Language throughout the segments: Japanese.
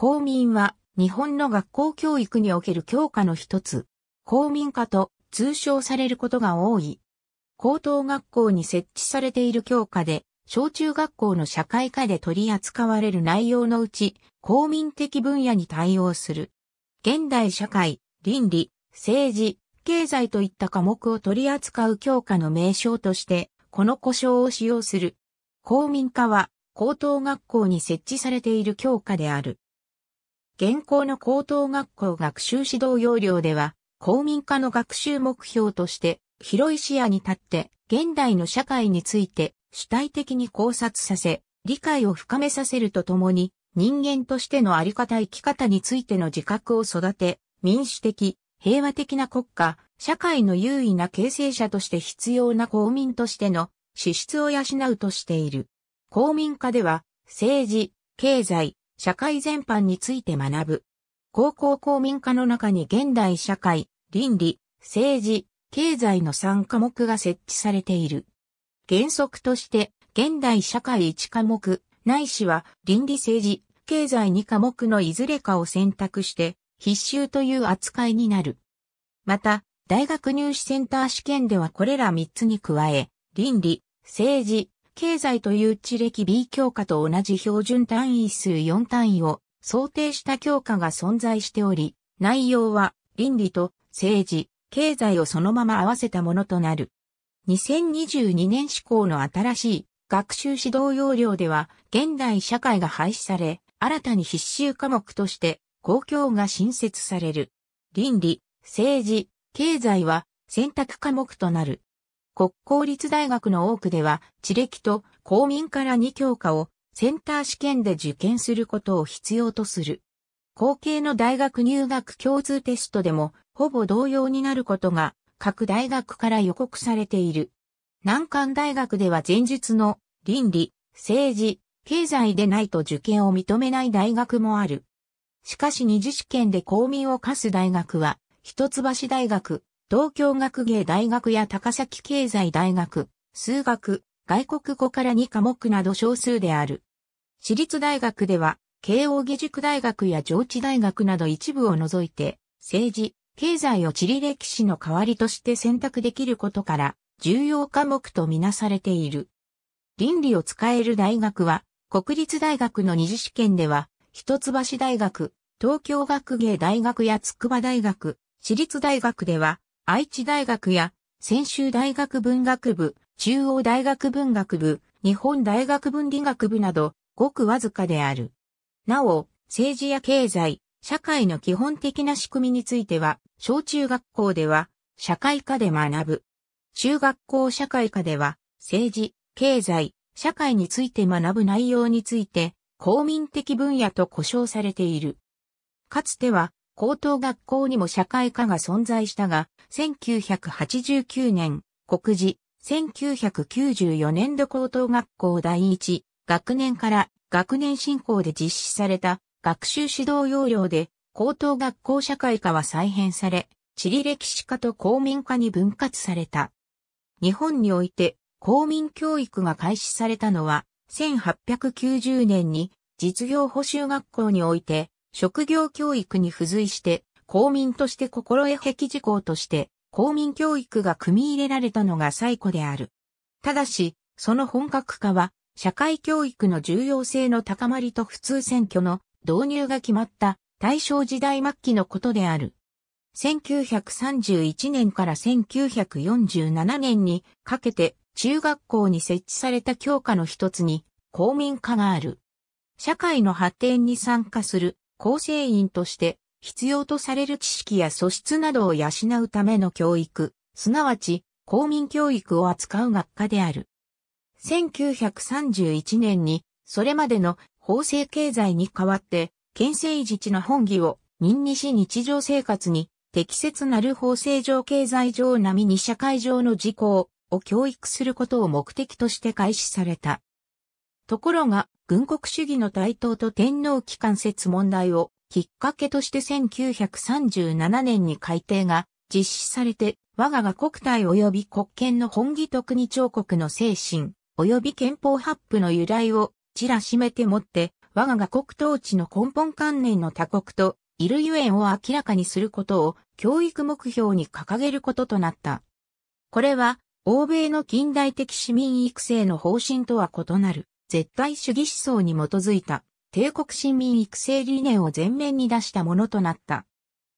公民は日本の学校教育における教科の一つ、公民科と通称されることが多い。高等学校に設置されている教科で、小中学校の社会科で取り扱われる内容のうち、公民的分野に対応する。現代社会、倫理、政治、経済といった科目を取り扱う教科の名称として、この故障を使用する。公民科は、高等学校に設置されている教科である。現行の高等学校学習指導要領では、公民化の学習目標として、広い視野に立って、現代の社会について主体的に考察させ、理解を深めさせるとともに、人間としてのあり方生き方についての自覚を育て、民主的、平和的な国家、社会の優位な形成者として必要な公民としての資質を養うとしている。公民化では、政治、経済、社会全般について学ぶ。高校公民科の中に現代社会、倫理、政治、経済の3科目が設置されている。原則として、現代社会1科目、ないしは倫理政治、経済2科目のいずれかを選択して、必修という扱いになる。また、大学入試センター試験ではこれら3つに加え、倫理、政治、経済という地歴 B 教科と同じ標準単位数4単位を想定した教科が存在しており、内容は倫理と政治、経済をそのまま合わせたものとなる。2022年施行の新しい学習指導要領では現代社会が廃止され、新たに必修科目として公共が新設される。倫理、政治、経済は選択科目となる。国公立大学の多くでは、地歴と公民から2教科をセンター試験で受験することを必要とする。後継の大学入学共通テストでも、ほぼ同様になることが、各大学から予告されている。難関大学では前述の倫理、政治、経済でないと受験を認めない大学もある。しかし二次試験で公民を課す大学は、一橋大学、東京学芸大学や高崎経済大学、数学、外国語から2科目など少数である。私立大学では、慶応義塾大学や上智大学など一部を除いて、政治、経済を地理歴史の代わりとして選択できることから、重要科目とみなされている。倫理を使える大学は、国立大学の二次試験では、一橋大学、東京学芸大学や筑波大学、私立大学では、愛知大学や、専修大学文学部、中央大学文学部、日本大学文理学部など、ごくわずかである。なお、政治や経済、社会の基本的な仕組みについては、小中学校では、社会科で学ぶ。中学校社会科では、政治、経済、社会について学ぶ内容について、公民的分野と呼称されている。かつては、高等学校にも社会科が存在したが、1989年、国示1994年度高等学校第一学年から学年進行で実施された学習指導要領で高等学校社会科は再編され、地理歴史科と公民科に分割された。日本において公民教育が開始されたのは1890年に実業補修学校において職業教育に付随して、公民として心得壁事項として、公民教育が組み入れられたのが最古である。ただし、その本格化は、社会教育の重要性の高まりと普通選挙の導入が決まった大正時代末期のことである。1931年から1947年にかけて中学校に設置された教科の一つに公民化がある。社会の発展に参加する構成員として必要とされる知識や素質などを養うための教育、すなわち公民教育を扱う学科である。1931年にそれまでの法制経済に代わって県政自治の本義を民にし日常生活に適切なる法制上経済上並みに社会上の事項を教育することを目的として開始された。ところが、軍国主義の台頭と天皇機関説問題をきっかけとして1937年に改定が実施されて、我がが国体及び国権の本義特に彫刻の精神、及び憲法発布の由来をちらしめてもって、我がが国統治の根本観念の他国と、いるゆえんを明らかにすることを教育目標に掲げることとなった。これは、欧米の近代的市民育成の方針とは異なる。絶対主義思想に基づいた帝国市民育成理念を前面に出したものとなった。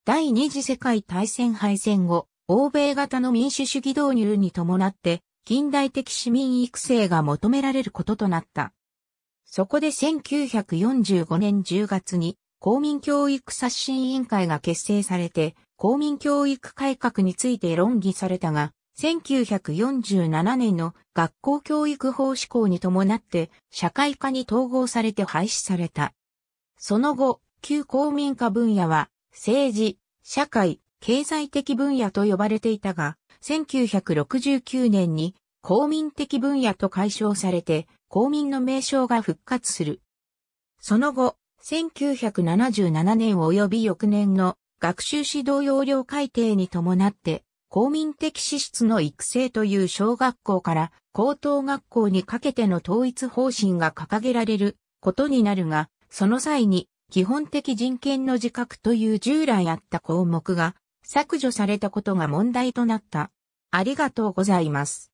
第二次世界大戦敗戦後、欧米型の民主主義導入に伴って、近代的市民育成が求められることとなった。そこで1945年10月に公民教育刷新委員会が結成されて、公民教育改革について論議されたが、1947年の学校教育法施行に伴って社会科に統合されて廃止された。その後、旧公民科分野は政治、社会、経済的分野と呼ばれていたが、1969年に公民的分野と解消されて公民の名称が復活する。その後、1977年及び翌年の学習指導要領改定に伴って公民的資質の育成という小学校から高等学校にかけての統一方針が掲げられることになるが、その際に基本的人権の自覚という従来あった項目が削除されたことが問題となった。ありがとうございます。